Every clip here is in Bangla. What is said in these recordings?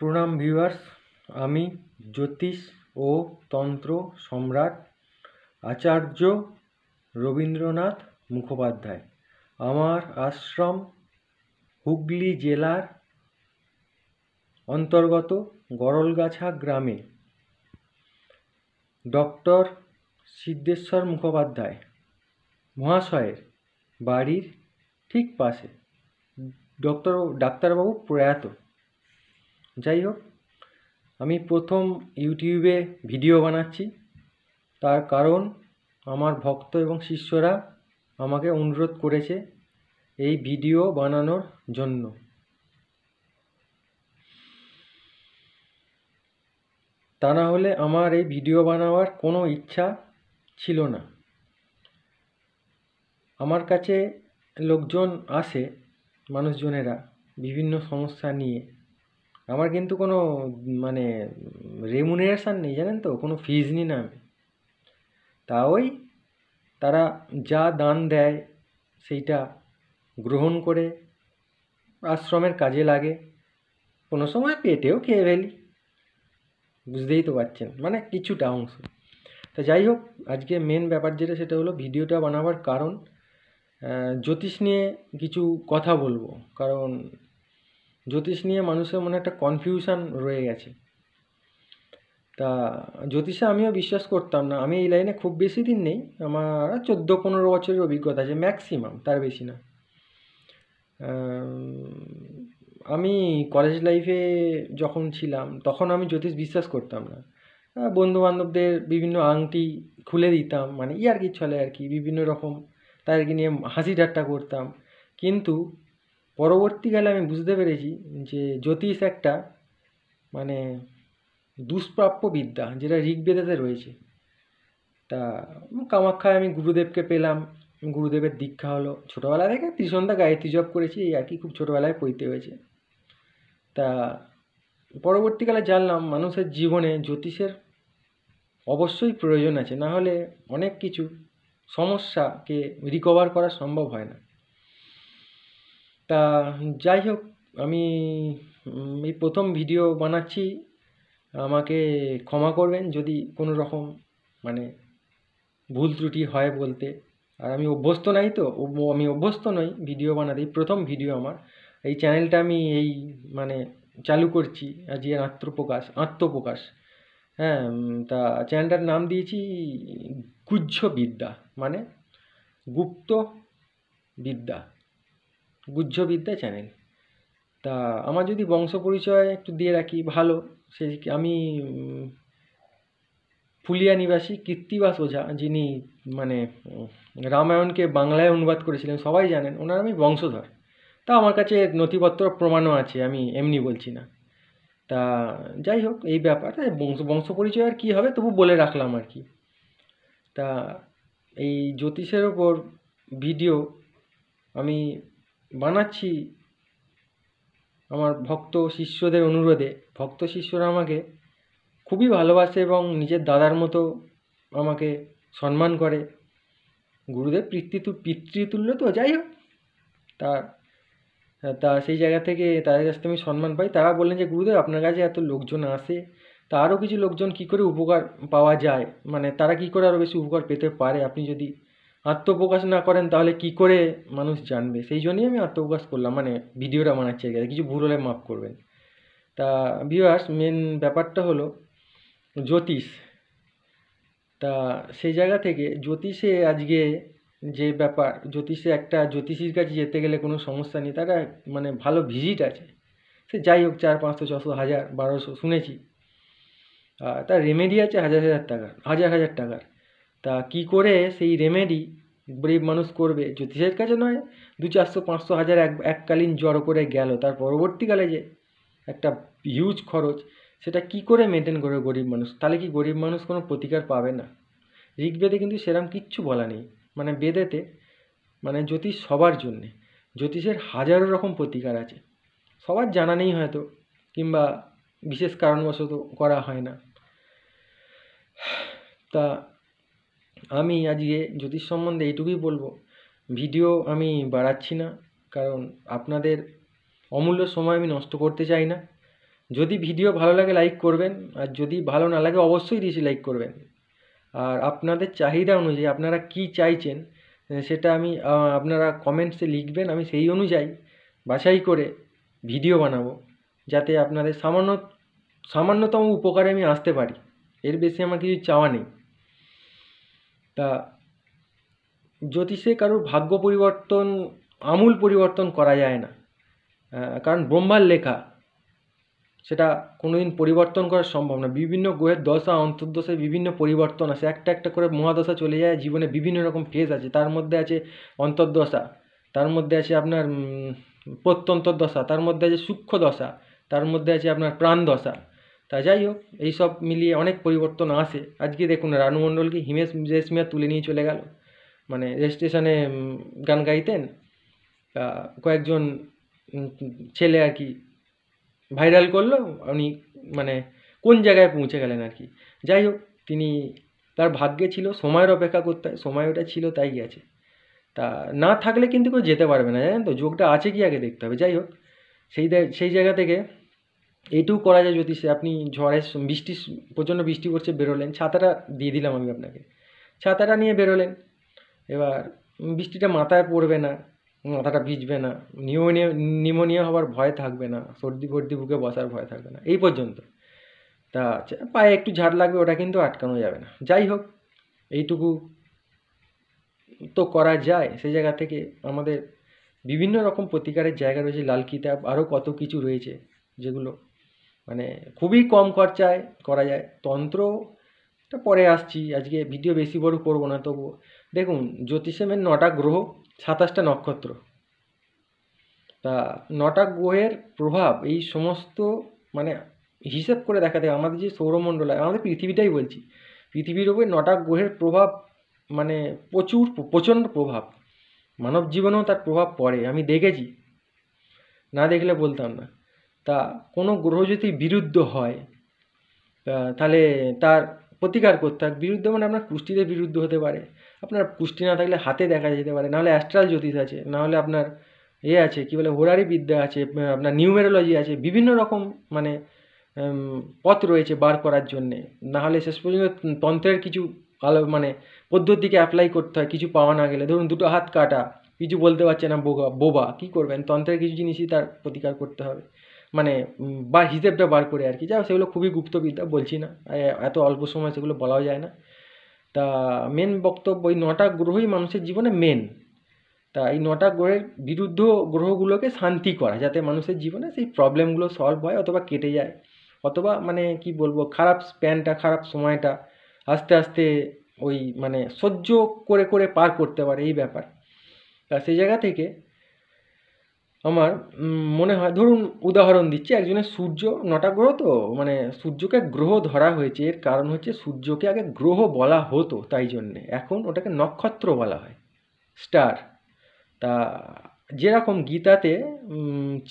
প্রণাম ভিউয়ার্স আমি জ্যোতিষ ও তন্ত্র সম্রাট আচার্য রবীন্দ্রনাথ মুখোপাধ্যায় আমার আশ্রম হুগলি জেলার অন্তর্গত গড়লগাছা গ্রামে ডক্টর সিদ্ধেশ্বর মুখোপাধ্যায় মহাশয়ের বাড়ির ঠিক পাশে ডক্টর ডাক্তারবাবু প্রয়াত যাই হোক আমি প্রথম ইউটিউবে ভিডিও বানাচ্ছি তার কারণ আমার ভক্ত এবং শিষ্যরা আমাকে অনুরোধ করেছে এই ভিডিও বানানোর জন্য তা না হলে আমার এই ভিডিও বানাবার কোনো ইচ্ছা ছিল না আমার কাছে লোকজন আসে মানুষজনেরা বিভিন্ন সমস্যা নিয়ে আমার কিন্তু কোনো মানে রেমুনেশান নেই জানেন তো কোনো ফিজ নিই না আমি তা ওই তারা যা দান দেয় সেইটা গ্রহণ করে আশ্রমের কাজে লাগে কোনো সময় পেটেও খেয়ে ফেলি বুঝতেই তো পারছেন মানে কিছুটা অংশ তা যাই হোক আজকে মেন ব্যাপার যেটা সেটা হলো ভিডিওটা বানাবার কারণ জ্যোতিষ নিয়ে কিছু কথা বলবো কারণ জ্যোতিষ নিয়ে মানুষের মনে একটা কনফিউশান রয়ে গেছে তা জ্যোতিষে আমিও বিশ্বাস করতাম না আমি এই লাইনে খুব বেশি দিন নেই আমার চোদ্দো পনেরো বছরের অভিজ্ঞতা আছে ম্যাক্সিমাম তার বেশি না আমি কলেজ লাইফে যখন ছিলাম তখন আমি জ্যোতিষ বিশ্বাস করতাম না বন্ধুবান্ধবদের বিভিন্ন আংটি খুলে দিতাম মানে ইয়ার কি চলে আর কি বিভিন্ন রকম তাদেরকে নিয়ে হাসি ঠাট্টা করতাম কিন্তু পরবর্তীকালে আমি বুঝতে পেরেছি যে জ্যোতিষ একটা মানে দুষ্প্রাপ্য বিদ্যা যেটা ঋগ্বেদেতে রয়েছে তা কামাখ্যায় আমি গুরুদেবকে পেলাম গুরুদেবের দীক্ষা হলো ছোটোবেলা থেকে ত্রিসন্ধ্যা গায়ত্রী জপ করেছি এই আর কি খুব ছোটোবেলায় পড়তে হয়েছে তা পরবর্তীকালে জানলাম মানুষের জীবনে জ্যোতিষের অবশ্যই প্রয়োজন আছে না হলে অনেক কিছু সমস্যাকে রিকভার করা সম্ভব হয় না তা যাই হোক আমি এই প্রথম ভিডিও বানাচ্ছি আমাকে ক্ষমা করবেন যদি কোনো রকম মানে ভুল ত্রুটি হয় বলতে আর আমি অভ্যস্ত নাই তো আমি অভ্যস্ত নই ভিডিও বানাতে প্রথম ভিডিও আমার এই চ্যানেলটা আমি এই মানে চালু করছি এর আত্মপ্রকাশ আত্মপ্রকাশ হ্যাঁ তা চ্যানেলটার নাম দিয়েছি গুহ্য বিদ্যা মানে গুপ্ত বিদ্যা গুহ্যবিদ্যা চ্যানেল তা আমার যদি বংশ পরিচয় একটু দিয়ে রাখি ভালো সে আমি ফুলিয়া নিবাসী কীর্তিবাস ওঝা যিনি মানে রামায়ণকে বাংলায় অনুবাদ করেছিলেন সবাই জানেন ওনার আমি বংশধর তা আমার কাছে নথিপত্র প্রমাণও আছে আমি এমনি বলছি না তা যাই হোক এই ব্যাপার হ্যাঁ, বংশ বংশ পরিচয় আর কী হবে তবু বলে রাখলাম আর কি তা এই জ্যোতিষের ওপর ভিডিও আমি বানাচ্ছি আমার ভক্ত শিষ্যদের অনুরোধে ভক্ত শিষ্যরা আমাকে খুবই ভালোবাসে এবং নিজের দাদার মতো আমাকে সম্মান করে গুরুদেব পিতৃতু পিতৃতুল্য তো যাই হোক তা তা সেই জায়গা থেকে তাদের কাছ থেকে আমি সম্মান পাই তারা বললেন যে গুরুদেব আপনার কাছে এত লোকজন আসে তা আরও কিছু লোকজন কী করে উপকার পাওয়া যায় মানে তারা কী করে আরও বেশি উপকার পেতে পারে আপনি যদি আত্মপ্রকাশ না করেন তাহলে কী করে মানুষ জানবে সেই জন্যই আমি আত্মপ্রকাশ করলাম মানে ভিডিওটা বানাচ্ছি আর কিছু ভুল হলে মাফ করবেন তা ভিউয়ার্স মেন ব্যাপারটা হলো জ্যোতিষ তা সেই জায়গা থেকে জ্যোতিষে আজকে যে ব্যাপার জ্যোতিষে একটা জ্যোতিষীর কাছে যেতে গেলে কোনো সমস্যা নেই তারা মানে ভালো ভিজিট আছে সে যাই হোক চার পাঁচশো ছশো হাজার বারোশো শুনেছি তার রেমেডি আছে হাজার হাজার টাকার হাজার হাজার টাকার তা কি করে সেই রেমেডি গরিব মানুষ করবে জ্যোতিষের কাছে নয় দু চারশো পাঁচশো হাজার এক এককালীন জড়ো করে গেল তার পরবর্তীকালে যে একটা হিউজ খরচ সেটা কি করে মেনটেন করবে গরিব মানুষ তাহলে কি গরিব মানুষ কোনো প্রতিকার পাবে না ঋগ্বেদে কিন্তু সেরম কিচ্ছু বলা নেই মানে বেদেতে মানে জ্যোতিষ সবার জন্যে জ্যোতিষের হাজারো রকম প্রতিকার আছে সবার জানা নেই হয়তো কিংবা বিশেষ কারণবশত করা হয় না তা আমি আজকে জ্যোতিষ সম্বন্ধে এইটুকুই বলবো ভিডিও আমি বাড়াচ্ছি না কারণ আপনাদের অমূল্য সময় আমি নষ্ট করতে চাই না যদি ভিডিও ভালো লাগে লাইক করবেন আর যদি ভালো না লাগে অবশ্যই দিয়েছি লাইক করবেন আর আপনাদের চাহিদা অনুযায়ী আপনারা কি চাইছেন সেটা আমি আপনারা কমেন্টসে লিখবেন আমি সেই অনুযায়ী বাছাই করে ভিডিও বানাবো যাতে আপনাদের সামান্য সামান্যতম উপকারে আমি আসতে পারি এর বেশি আমার কিছু চাওয়া নেই তা জ্যোতিষে কারোর ভাগ্য পরিবর্তন আমূল পরিবর্তন করা যায় না কারণ ব্রহ্মার লেখা সেটা কোনো দিন পরিবর্তন করা সম্ভব না বিভিন্ন গ্রহের দশা অন্তর্দশায় বিভিন্ন পরিবর্তন আসে একটা একটা করে মহাদশা চলে যায় জীবনে বিভিন্ন রকম ফেজ আছে তার মধ্যে আছে অন্তর্দশা তার মধ্যে আছে আপনার প্রত্যন্তর দশা তার মধ্যে আছে সূক্ষ্ম দশা তার মধ্যে আছে আপনার প্রাণ দশা তা যাই হোক এইসব মিলিয়ে অনেক পরিবর্তন আসে আজকে দেখুন রানু মণ্ডলকে হিমেশ রেশমিয়া তুলে নিয়ে চলে গেল মানে রেজিস্ট্রেশনে গান গাইতেন কয়েকজন ছেলে আর কি ভাইরাল করলো উনি মানে কোন জায়গায় পৌঁছে গেলেন আর কি যাই হোক তিনি তার ভাগ্যে ছিল সময়ের অপেক্ষা করতে হয় সময় ওটা ছিল তাই গেছে তা না থাকলে কিন্তু কেউ যেতে পারবে না জানেন তো যোগটা আছে কি আগে দেখতে হবে যাই হোক সেই সেই জায়গা থেকে এইটুকু করা যায় যদি সে আপনি ঝড়ের বৃষ্টি প্রচণ্ড বৃষ্টি পড়ছে বেরোলেন ছাতাটা দিয়ে দিলাম আমি আপনাকে ছাতাটা নিয়ে বেরোলেন এবার বৃষ্টিটা মাথায় পড়বে না মাথাটা ভিজবে না নিউমোনিয়া নিউমোনিয়া হওয়ার ভয় থাকবে না সর্দি ফর্দি বুকে বসার ভয় থাকবে না এই পর্যন্ত তা আচ্ছা, পায়ে একটু ঝাড় লাগবে ওটা কিন্তু আটকানো যাবে না যাই হোক এইটুকু তো করা যায় সেই জায়গা থেকে আমাদের বিভিন্ন রকম প্রতিকারের জায়গা রয়েছে লাল কিতাব আরও কত কিছু রয়েছে যেগুলো মানে খুবই কম খরচায় করা যায় তন্ত্রটা পরে আসছি আজকে ভিডিও বেশি বড় করব না তবুও দেখুন জ্যোতিষমের নটা গ্রহ সাতাশটা নক্ষত্র তা নটা গ্রহের প্রভাব এই সমস্ত মানে হিসেব করে দেখা যায় আমাদের যে সৌরমণ্ডল আমাদের পৃথিবীটাই বলছি পৃথিবীর উপরে নটা গ্রহের প্রভাব মানে প্রচুর প্রচণ্ড প্রভাব মানব জীবনেও তার প্রভাব পড়ে আমি দেখেছি না দেখলে বলতাম না তা কোনো গ্রহ যদি বিরুদ্ধ হয় তাহলে তার প্রতিকার করতে হয় বিরুদ্ধ মানে আপনার কুষ্টিতে বিরুদ্ধ হতে পারে আপনার কুষ্টি না থাকলে হাতে দেখা যেতে পারে নাহলে অ্যাস্ট্রাল জ্যোতিষ আছে নাহলে আপনার এ আছে কী বলে হোরারি বিদ্যা আছে আপনার নিউমেরোলজি আছে বিভিন্ন রকম মানে পথ রয়েছে বার করার জন্যে নাহলে শেষ পর্যন্ত তন্ত্রের কিছু ভালো মানে পদ্ধতিকে অ্যাপ্লাই করতে হয় কিছু পাওয়া না গেলে ধরুন দুটো হাত কাটা কিছু বলতে পারছে না বোবা বোবা কী করবেন তন্ত্রের কিছু জিনিসই তার প্রতিকার করতে হবে মানে বা হিসেবটা বার করে আর কি যাই সেগুলো খুবই গুপ্তবিদ্যা বলছি না এত অল্প সময় সেগুলো বলাও যায় না তা মেন বক্তব্য এই নটা গ্রহই মানুষের জীবনে মেন তা এই নটা গ্রহের বিরুদ্ধ গ্রহগুলোকে শান্তি করা যাতে মানুষের জীবনে সেই প্রবলেমগুলো সলভ হয় অথবা কেটে যায় অথবা মানে কি বলবো খারাপ স্প্যানটা খারাপ সময়টা আস্তে আস্তে ওই মানে সহ্য করে করে পার করতে পারে এই ব্যাপার তা সেই জায়গা থেকে আমার মনে হয় ধরুন উদাহরণ দিচ্ছি একজনের সূর্য নটা গ্রহ তো মানে সূর্যকে গ্রহ ধরা হয়েছে এর কারণ হচ্ছে সূর্যকে আগে গ্রহ বলা হতো তাই জন্যে এখন ওটাকে নক্ষত্র বলা হয় স্টার তা যেরকম গীতাতে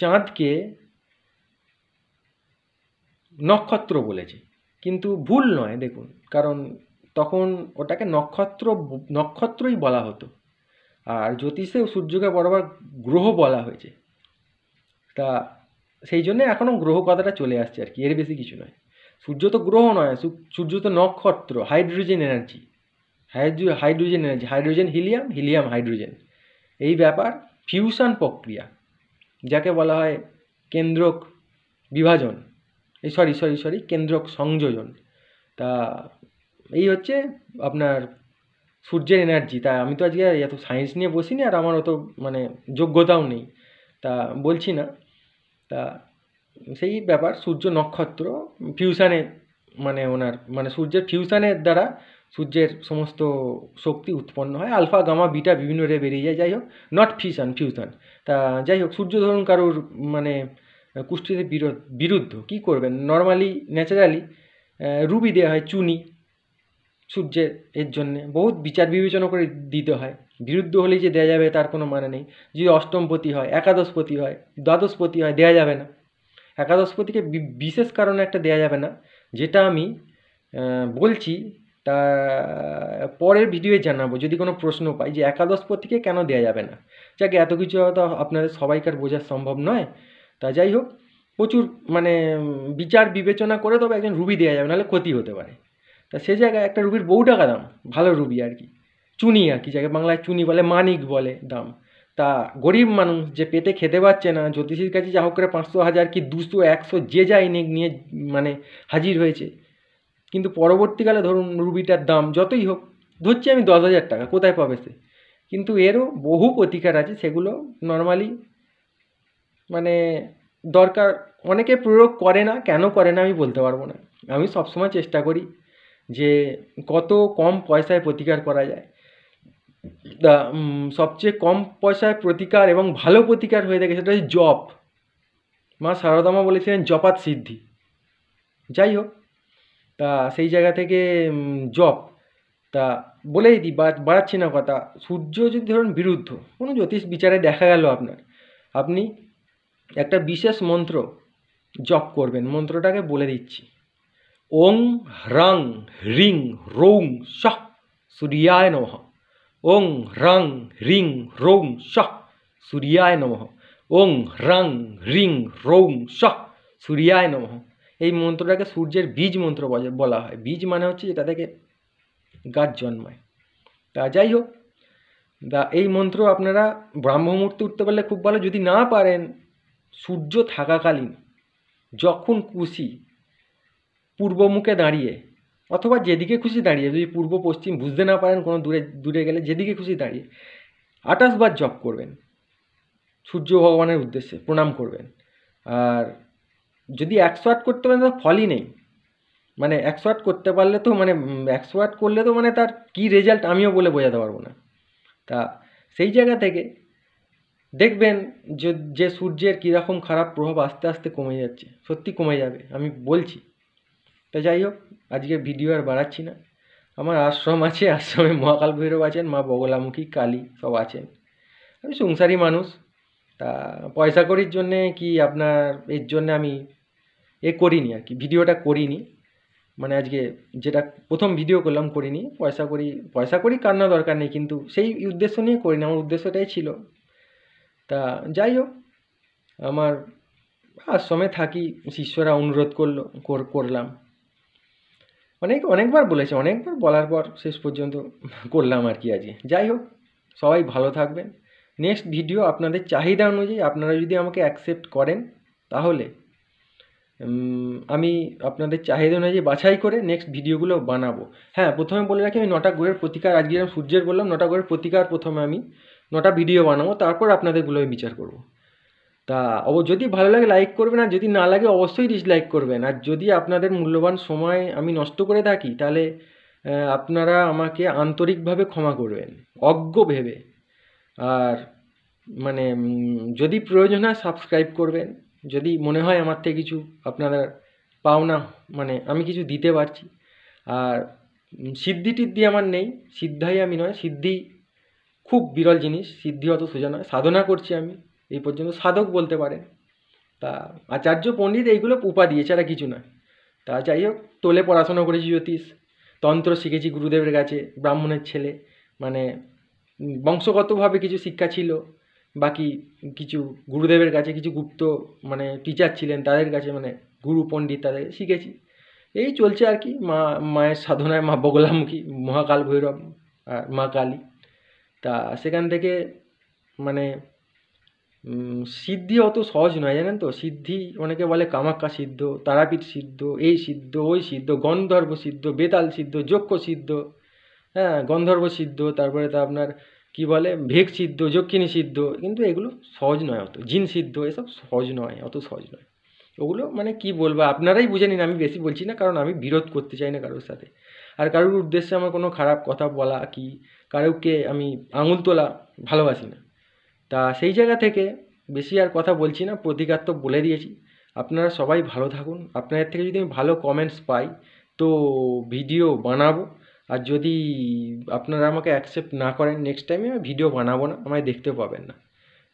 চাঁদকে নক্ষত্র বলেছে কিন্তু ভুল নয় দেখুন কারণ তখন ওটাকে নক্ষত্র নক্ষত্রই বলা হতো আর জ্যোতিষেও সূর্যকে বরাবর গ্রহ বলা হয়েছে তা সেই জন্যে এখনও গ্রহ কথাটা চলে আসছে আর কি এর বেশি কিছু নয় সূর্য তো গ্রহ নয় সূর্য তো নক্ষত্র hydrogen energy hydrogen energy hydrogen helium helium hydrogen এই ব্যাপার ফিউশন প্রক্রিয়া যাকে বলা হয় কেন্দ্রক বিভাজন এই সরি সরি সরি কেন্দ্রক সংযোজন তা এই হচ্ছে আপনার সূর্যের এনার্জি তা আমি তো আজকে এত সায়েন্স নিয়ে বসিনি আর আমার অত মানে যোগ্যতাও নেই তা বলছি না তা সেই ব্যাপার সূর্য নক্ষত্র ফিউশানে মানে ওনার মানে সূর্যের ফিউশানের দ্বারা সূর্যের সমস্ত শক্তি উৎপন্ন হয় আলফা গামা বিটা বিভিন্ন রে বেরিয়ে যায় যাই হোক নট ফিউশন ফিউশন তা যাই হোক সূর্য ধরুন কারোর মানে কুষ্ঠিতে বিরুদ্ধ কি করবেন নর্মালি ন্যাচারালি রুবি দেওয়া হয় চুনি সূর্যের এর জন্যে বহুত বিচার বিবেচনা করে দিতে হয় বিরুদ্ধ হলেই যে দেওয়া যাবে তার কোনো মানে নেই যদি অষ্টমপতি হয় একাদশপতি হয় দ্বাদশপতি হয় দেওয়া যাবে না একাদশপতিকে বিশেষ কারণে একটা দেওয়া যাবে না যেটা আমি বলছি তা পরের ভিডিওয়ে জানাবো যদি কোনো প্রশ্ন পাই যে একাদশপতিকে কেন দেওয়া যাবে না যাকে এত কিছু হয়তো আপনাদের সবাইকার বোঝা সম্ভব নয় তা যাই হোক প্রচুর মানে বিচার বিবেচনা করে তবে একজন রুবি দেওয়া যাবে নাহলে ক্ষতি হতে পারে তা সে জায়গায় একটা রুবির বহু টাকা দাম ভালো রুবি আর কি চুনি আর কি যাকে বাংলায় চুনি বলে মানিক বলে দাম তা গরিব মানুষ যে পেটে খেতে পাচ্ছে না জ্যোতিষীর কাছে যা হোক করে পাঁচশো হাজার কি দুশো একশো যে যা ইনিক নিয়ে মানে হাজির হয়েছে কিন্তু পরবর্তীকালে ধরুন রুবিটার দাম যতই হোক ধরছি আমি দশ হাজার টাকা কোথায় পাবে সে কিন্তু এরও বহু প্রতিকার আছে সেগুলো নর্মালি মানে দরকার অনেকে প্রয়োগ করে না কেন করে না আমি বলতে পারবো না আমি সবসময় চেষ্টা করি যে কত কম পয়সায় প্রতিকার করা যায় সবচেয়ে কম পয়সায় প্রতিকার এবং ভালো প্রতিকার হয়ে থাকে সেটা হচ্ছে জপ মা সারদামা বলেছিলেন জপাত সিদ্ধি যাই হোক তা সেই জায়গা থেকে জপ তা বলেই দিই বাড়াচ্ছি না কথা সূর্য যদি ধরুন বিরুদ্ধ কোনো জ্যোতিষ বিচারে দেখা গেল আপনার আপনি একটা বিশেষ মন্ত্র জপ করবেন মন্ত্রটাকে বলে দিচ্ছি ওং হ্রাং হ্রিং রৌং সহ সূর্যায় নমঃ ওং রং রিং রৌং শ সূর্যায় নম ওং রং রিং রৌং শ সূর্যায় নম এই মন্ত্রটাকে সূর্যের বীজ মন্ত্র বলা হয় বীজ মানে হচ্ছে যেটা থেকে গাছ জন্মায় তা যাই হোক দা এই মন্ত্র আপনারা ব্রাহ্মমূর্তি উঠতে পারলে খুব ভালো যদি না পারেন সূর্য থাকাকালীন যখন কুশি পূর্বমুখে দাঁড়িয়ে অথবা যেদিকে খুশি দাঁড়িয়ে যদি পূর্ব পশ্চিম বুঝতে না পারেন কোনো দূরে দূরে গেলে যেদিকে খুশি দাঁড়িয়ে আটাশ বার জপ করবেন সূর্য ভগবানের উদ্দেশ্যে প্রণাম করবেন আর যদি একশো আট করতে পারেন তো ফলই নেই মানে একশো আট করতে পারলে তো মানে একশো আট করলে তো মানে তার কী রেজাল্ট আমিও বলে বোঝাতে পারবো না তা সেই জায়গা থেকে দেখবেন যে যে সূর্যের কীরকম খারাপ প্রভাব আস্তে আস্তে কমে যাচ্ছে সত্যি কমে যাবে আমি বলছি তা যাই হোক আজকে ভিডিও আর বাড়াচ্ছি না আমার আশ্রম আছে আশ্রমে মহাকাল ভৈরব আছেন মা বগলামুখী কালী সব আছেন আমি সংসারী মানুষ তা পয়সা করির জন্যে কি আপনার এর জন্য আমি এ করিনি আর কি ভিডিওটা করিনি মানে আজকে যেটা প্রথম ভিডিও করলাম করিনি পয়সা করি পয়সা করি কান্না দরকার নেই কিন্তু সেই উদ্দেশ্য নিয়ে করিনি আমার উদ্দেশ্যটাই ছিল তা যাই হোক আমার আশ্রমে থাকি শিষ্যরা অনুরোধ করলো করলাম অনেক অনেকবার বলেছে অনেকবার বলার পর শেষ পর্যন্ত করলাম আর কি আজকে যাই হোক সবাই ভালো থাকবেন নেক্সট ভিডিও আপনাদের চাহিদা অনুযায়ী আপনারা যদি আমাকে অ্যাকসেপ্ট করেন তাহলে আমি আপনাদের চাহিদা অনুযায়ী বাছাই করে নেক্সট ভিডিওগুলো বানাবো হ্যাঁ প্রথমে বলে রাখি আমি নটা গ্রহের প্রতিকার আজকে যেরকম সূর্যের বললাম নটা গ্রহের প্রতিকার প্রথমে আমি নটা ভিডিও বানাবো তারপর আপনাদেরগুলো আমি বিচার করবো তা অব যদি ভালো লাগে লাইক করবেন আর যদি না লাগে অবশ্যই ডিসলাইক করবেন আর যদি আপনাদের মূল্যবান সময় আমি নষ্ট করে থাকি তাহলে আপনারা আমাকে আন্তরিকভাবে ক্ষমা করবেন অজ্ঞ ভেবে আর মানে যদি প্রয়োজন হয় সাবস্ক্রাইব করবেন যদি মনে হয় আমার থেকে কিছু আপনারা পাওনা মানে আমি কিছু দিতে পারছি আর সিদ্ধি টিদ্ধি আমার নেই সিদ্ধাই আমি নয় সিদ্ধি খুব বিরল জিনিস সিদ্ধি অত সোজা নয় সাধনা করছি আমি এই পর্যন্ত সাধক বলতে পারে তা আচার্য পণ্ডিত এইগুলো দিয়ে ছাড়া কিছু নয় তা যাই হোক তোলে পড়াশোনা করেছি জ্যোতিষ তন্ত্র শিখেছি গুরুদেবের কাছে ব্রাহ্মণের ছেলে মানে বংশগতভাবে কিছু শিক্ষা ছিল বাকি কিছু গুরুদেবের কাছে কিছু গুপ্ত মানে টিচার ছিলেন তাদের কাছে মানে গুরু পণ্ডিত তাদের শিখেছি এই চলছে আর কি মা মায়ের সাধনায় মা বগলামুখী মহাকাল ভৈরব আর মা কালী তা সেখান থেকে মানে সিদ্ধি অত সহজ নয় জানেন তো সিদ্ধি অনেকে বলে কামাক্কা সিদ্ধ তারাপীঠ সিদ্ধ এই সিদ্ধ ওই সিদ্ধ গন্ধর্ব সিদ্ধ বেতাল সিদ্ধ যক্ষ সিদ্ধ হ্যাঁ গন্ধর্ব সিদ্ধ তারপরে তা আপনার কি বলে ভেক সিদ্ধ যক্ষিণী সিদ্ধ কিন্তু এগুলো সহজ নয় অত জিন সিদ্ধ এসব সহজ নয় অত সহজ নয় ওগুলো মানে কি বলবো আপনারাই বুঝে নিন আমি বেশি বলছি না কারণ আমি বিরোধ করতে চাই না কারোর সাথে আর কারোর উদ্দেশ্যে আমার কোনো খারাপ কথা বলা কি কারোকে আমি আঙুল তোলা ভালোবাসি না তা সেই জায়গা থেকে বেশি আর কথা বলছি না প্রতিকার তো বলে দিয়েছি আপনারা সবাই ভালো থাকুন আপনাদের থেকে যদি আমি ভালো কমেন্টস পাই তো ভিডিও বানাবো আর যদি আপনারা আমাকে অ্যাকসেপ্ট না করেন নেক্সট টাইমে আমি ভিডিও বানাবো না আমায় দেখতে পাবেন না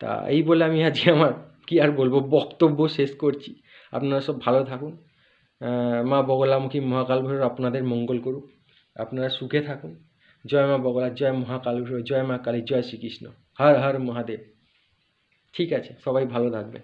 তা এই বলে আমি আজকে আমার কি আর বলবো বক্তব্য শেষ করছি আপনারা সব ভালো থাকুন মা বগলামুখী মহাকাল ভৈরব আপনাদের মঙ্গল করুক আপনারা সুখে থাকুন জয় মা বগলা জয় মহাকালুর জয় মা কালী জয় শ্রীকৃষ্ণ হর হর মহাদেব ঠিক আছে সবাই ভালো থাকবে